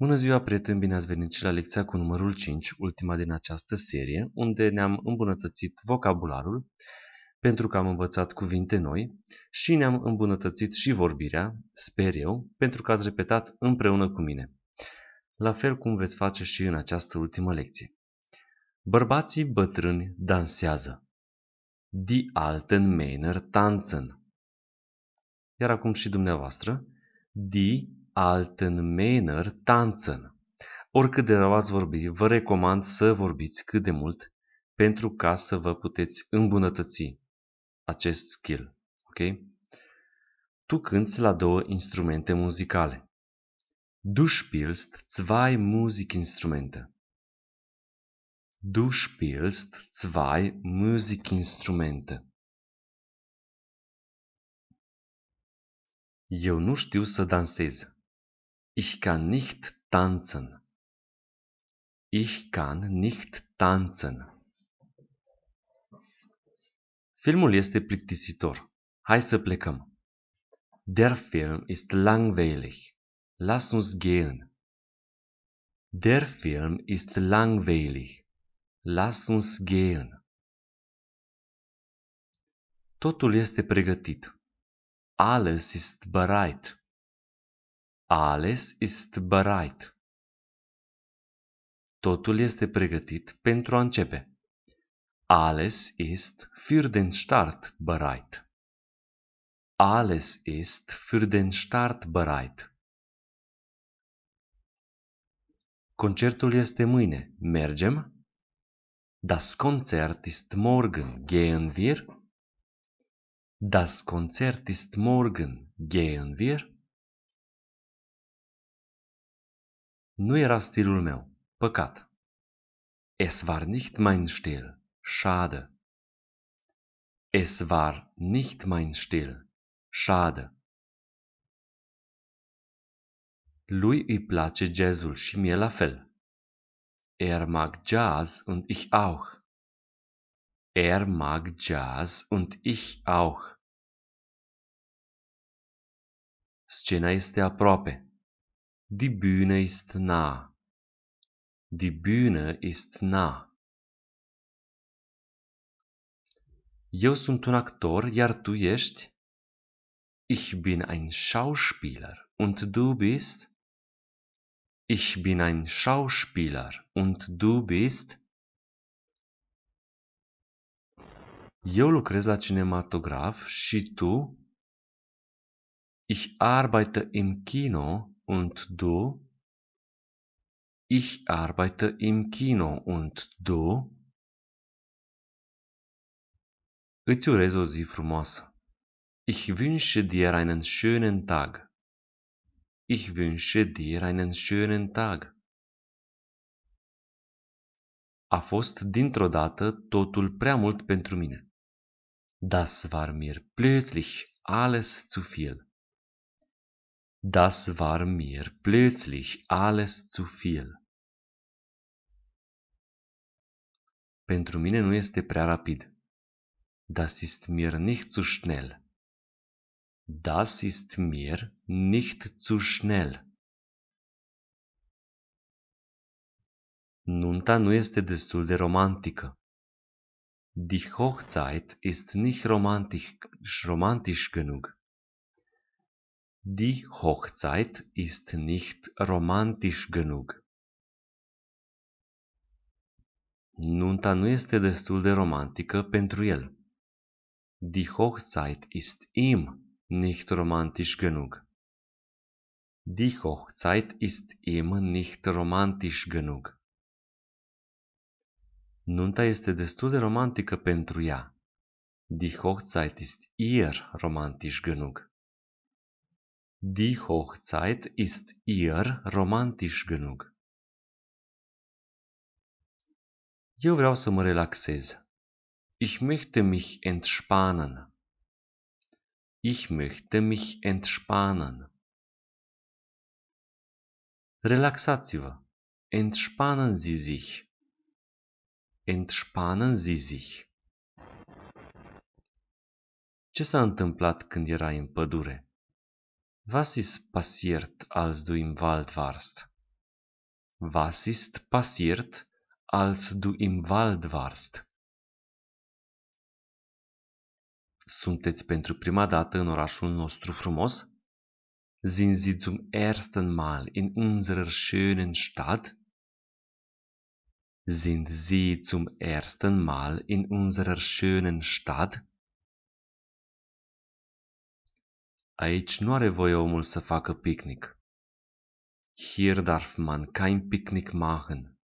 Bună ziua, prieteni! Bine ați venit și la lecția cu numărul 5, ultima din această serie, unde ne-am îmbunătățit vocabularul, pentru că am învățat cuvinte noi, și ne-am îmbunătățit și vorbirea, sper eu, pentru că ați repetat împreună cu mine. La fel cum veți face și în această ultimă lecție. Bărbații bătrâni dansează. Die alten Männer tanzen. Iar acum și dumneavoastră, die alten Männer tanzen. Oricât de rău ați vorbi, vă recomand să vorbiți cât de mult pentru ca să vă puteți îmbunătăți acest skill. Ok? Tu cânți la două instrumente muzicale. Du spielst zwei Musikinstrumente. Du spielst zwei Musikinstrumente. Eu nu știu să dansez. Ich kann nicht tanzen. Ich kann nicht tanzen. Filmul este plictisitor. Hai să plecăm. Der Film ist langweilig. Lass uns gehen. Der Film ist langweilig. Lass uns gehen. Totul este pregătit. Alles ist bereit. Alles ist bereit. Totul este pregătit pentru a începe. Alles ist für den Start bereit. Alles ist für den Start bereit. Concertul este mâine. Mergem? Das Konzert ist morgen. Gehen wir? Das Konzert ist morgen. Gehen wir? Nu era stilul meu. Păcat. Es war nicht mein Stil. Schade. Es war nicht mein Stil. Schade. Lui îi place jazzul și mie la fel. Er mag Jazz und ich auch. Er mag Jazz und ich auch. Scena este aproape. Die Bühne ist nah. Die Bühne ist nah. Eu sunt un actor, iar tu ești? Ich bin ein Schauspieler und du bist? Ich bin ein Schauspieler und du bist? Eu lucrez la cinematograf și tu? Ich arbeite im Kino und du? Ich arbeite im Kino und du? Îți urez o zi frumoasă. Ich wünsche dir einen schönen Tag. Ich wünsche dir einen schönen Tag. A fost dintr-o dată totul prea mult pentru mine. Das war mir plötzlich alles zu viel. Das war mir plötzlich alles zu viel. Pentru mine nu este prea rapid. Das ist mir nicht zu schnell. Das ist mir nicht zu schnell. Nunta nu este destul de romantică. Die Hochzeit ist nicht romantisch, romantisch genug. Die Hochzeit ist nicht romantisch genug. Nunta nu este destul de romantică pentru el. Die Hochzeit ist ihm nicht romantisch genug. Die Hochzeit ist ihm nicht romantisch genug. Nunta este destul de romantică pentru ea. Die Hochzeit ist ihr romantisch genug. Die Hochzeit ist ihr romantisch genug. Eu vreau să mă relaxez. Ich möchte mich entspannen. Ich möchte mich entspannen. Relaxați-vă. Entspannen Sie sich. Entspannen Sie sich. Ce s-a întâmplat când erai în pădure? Was ist passiert, als du im Wald warst? Was ist passiert, als du im Wald warst? Sunteți pentru prima dată în orașul nostru frumos? Sind Sie zum ersten Mal in unserer schönen Stadt? Sind Sie zum ersten Mal in unserer schönen Stadt? Aici nu are voie omul să facă picnic. Hier darf man kein Picknick machen.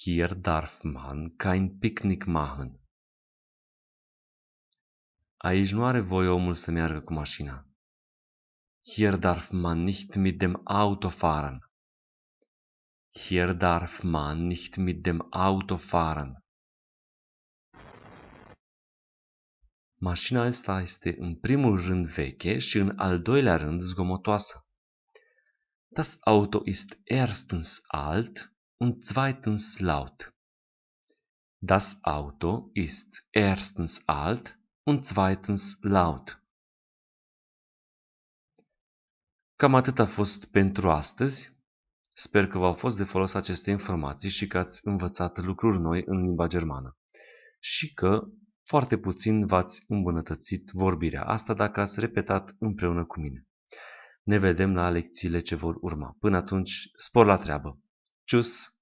Hier darf man kein Picknick machen. Aici nu are voie omul să meargă cu mașina. Hier darf man nicht mit dem Auto fahren. Hier darf man nicht mit dem Auto fahren. Mașina asta este în primul rând veche și în al doilea rând zgomotoasă. Das Auto ist erstens alt und zweitens laut. Das Auto ist erstens alt und zweitens laut. Cam atât a fost pentru astăzi. Sper că v-au fost de folos aceste informații și că ați învățat lucruri noi în limba germană și că foarte puțin v-ați îmbunătățit vorbirea. Asta dacă ați repetat împreună cu mine. Ne vedem la lecțiile ce vor urma. Până atunci, spor la treabă! Cius!